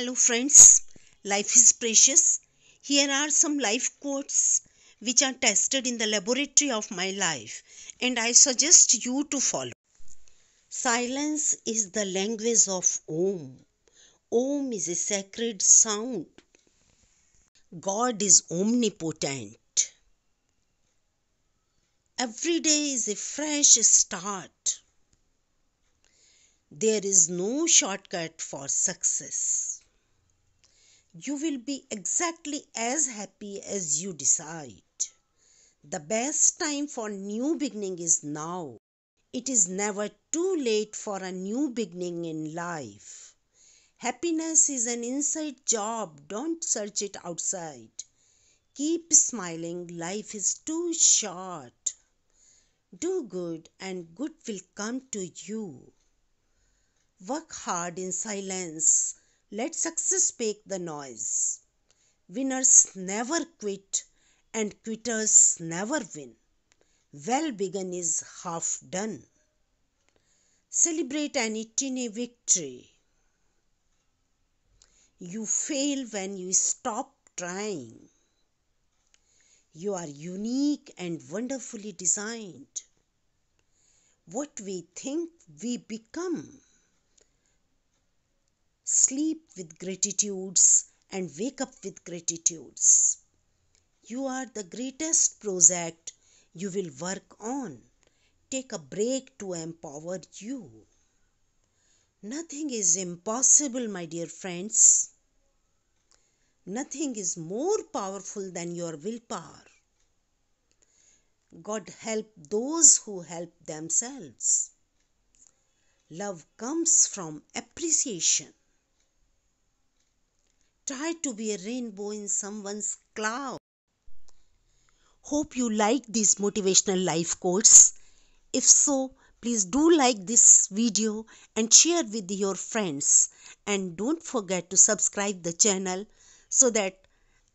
Hello, friends. Life is precious. Here are some life quotes which are tested in the laboratory of my life, and I suggest you to follow. Silence is the language of Om. Om is a sacred sound. God is omnipotent. Every day is a fresh start. There is no shortcut for success you will be exactly as happy as you decide. The best time for new beginning is now. It is never too late for a new beginning in life. Happiness is an inside job, don't search it outside. Keep smiling, life is too short. Do good, and good will come to you. Work hard in silence let success make the noise. Winners never quit, and quitters never win. Well begun is half done. Celebrate an eternal victory. You fail when you stop trying. You are unique and wonderfully designed. What we think, we become sleep with gratitudes and wake up with gratitudes. You are the greatest project you will work on. Take a break to empower you. Nothing is impossible, my dear friends. Nothing is more powerful than your willpower. God help those who help themselves. Love comes from appreciation try to be a rainbow in someone's cloud. Hope you like these motivational life quotes. If so, please do like this video and share with your friends and don't forget to subscribe the channel so that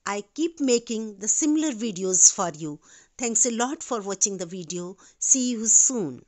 I keep making the similar videos for you. Thanks a lot for watching the video. See you soon.